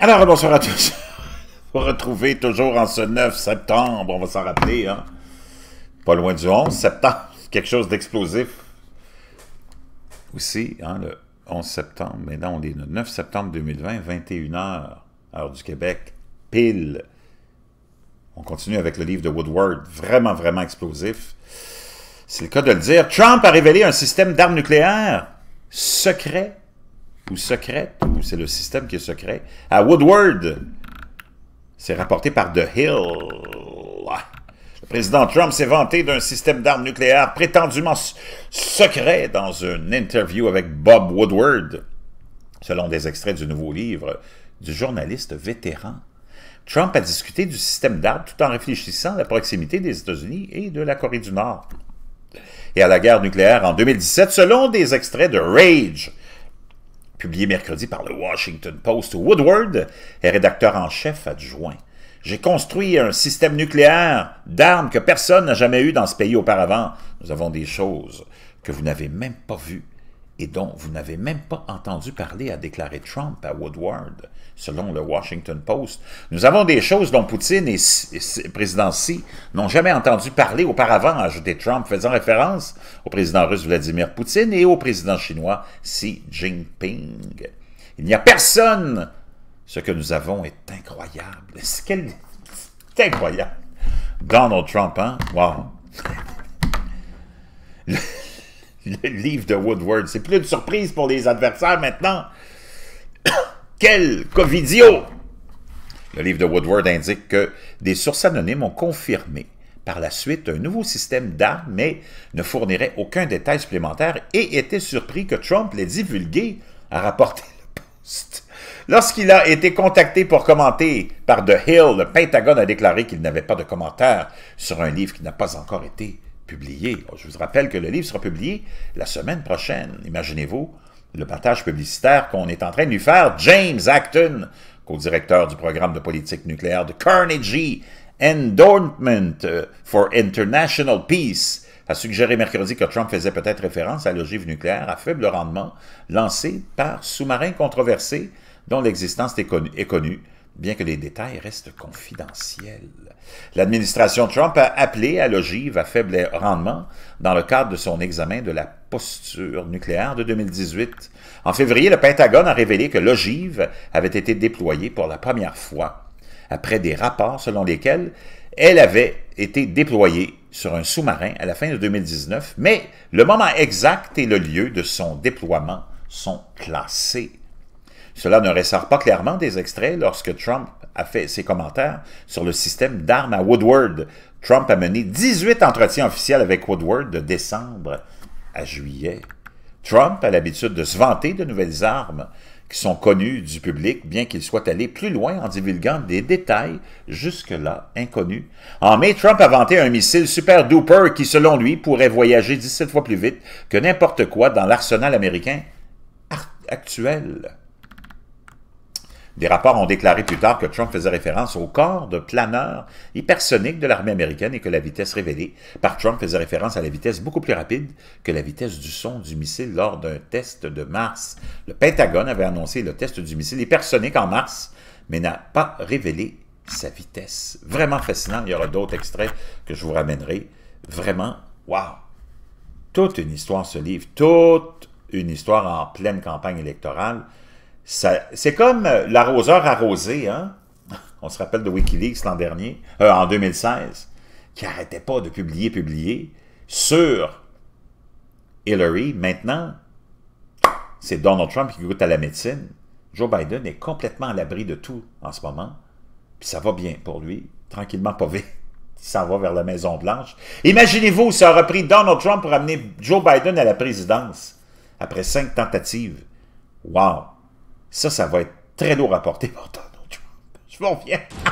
Alors, bonsoir à tous. Vous retrouvez toujours en ce 9 septembre, on va s'en rappeler, hein? pas loin du 11 septembre, quelque chose d'explosif. Aussi, hein, le 11 septembre, mais non, on est le 9 septembre 2020, 21h, heure du Québec, pile. On continue avec le livre de Woodward, vraiment, vraiment explosif. C'est le cas de le dire. Trump a révélé un système d'armes nucléaires secret ou secrète, ou c'est le système qui est secret. À Woodward, c'est rapporté par The Hill. Le président Trump s'est vanté d'un système d'armes nucléaires prétendument secret dans une interview avec Bob Woodward, selon des extraits du nouveau livre du journaliste vétéran. Trump a discuté du système d'armes tout en réfléchissant à la proximité des États-Unis et de la Corée du Nord et à la guerre nucléaire en 2017, selon des extraits de Rage, publié mercredi par le Washington Post, Woodward est rédacteur en chef adjoint. J'ai construit un système nucléaire d'armes que personne n'a jamais eu dans ce pays auparavant. Nous avons des choses que vous n'avez même pas vues et dont vous n'avez même pas entendu parler, a déclaré Trump à Woodward, selon le Washington Post. Nous avons des choses dont Poutine et, le président Xi n'ont jamais entendu parler auparavant, a ajouté Trump, faisant référence au président russe Vladimir Poutine et au président chinois Xi Jinping. Il n'y a personne. Ce que nous avons est incroyable. C'est incroyable. Donald Trump, hein? Wow. le livre de Woodward. C'est plus une surprise pour les adversaires maintenant. Quel covidio! Le livre de Woodward indique que des sources anonymes ont confirmé par la suite un nouveau système d'armes, mais ne fournirait aucun détail supplémentaire et était surpris que Trump l'ait divulgué, à rapporter le poste. Lorsqu'il a été contacté pour commenter par The Hill, le Pentagone a déclaré qu'il n'avait pas de commentaire sur un livre qui n'a pas encore été publié. Je vous rappelle que le livre sera publié la semaine prochaine. Imaginez-vous le partage publicitaire qu'on est en train de lui faire. James Acton, co-directeur du programme de politique nucléaire de Carnegie Endowment euh, for International Peace, a suggéré mercredi que Trump faisait peut-être référence à l'ogive nucléaire à faible rendement lancée par sous marins controversés dont l'existence Est connue bien que les détails restent confidentiels. L'administration Trump a appelé à l'ogive à faible rendement dans le cadre de son examen de la posture nucléaire de 2018. En février, le Pentagone a révélé que l'ogive avait été déployée pour la première fois, après des rapports selon lesquels elle avait été déployée sur un sous-marin à la fin de 2019, mais le moment exact et le lieu de son déploiement sont classés. Cela ne ressort pas clairement des extraits lorsque Trump a fait ses commentaires sur le système d'armes à Woodward. Trump a mené 18 entretiens officiels avec Woodward de décembre à juillet. Trump a l'habitude de se vanter de nouvelles armes qui sont connues du public, bien qu'il soit allé plus loin en divulguant des détails jusque-là inconnus. En mai, Trump a vanté un missile Super Duper qui, selon lui, pourrait voyager 17 fois plus vite que n'importe quoi dans l'arsenal américain actuel. Des rapports ont déclaré plus tard que Trump faisait référence au corps de planeur hypersonique de l'armée américaine et que la vitesse révélée par Trump faisait référence à la vitesse beaucoup plus rapide que la vitesse du son du missile lors d'un test de mars. Le Pentagone avait annoncé le test du missile hypersonique en mars, mais n'a pas révélé sa vitesse. Vraiment fascinant. Il y aura d'autres extraits que je vous ramènerai. Vraiment, wow! Toute une histoire, se livre. Toute une histoire en pleine campagne électorale c'est comme euh, l'arroseur arrosé, hein? on se rappelle de Wikileaks l'an dernier, euh, en 2016, qui n'arrêtait pas de publier, publier sur Hillary. Maintenant, c'est Donald Trump qui goûte à la médecine. Joe Biden est complètement à l'abri de tout en ce moment. Puis ça va bien pour lui, tranquillement pas vite. Il s'en va vers la Maison-Blanche. Imaginez-vous, ça aurait pris Donald Trump pour amener Joe Biden à la présidence après cinq tentatives. Wow! Ça, ça va être très lourd à porter pour Donald Trump. Je m'en viens.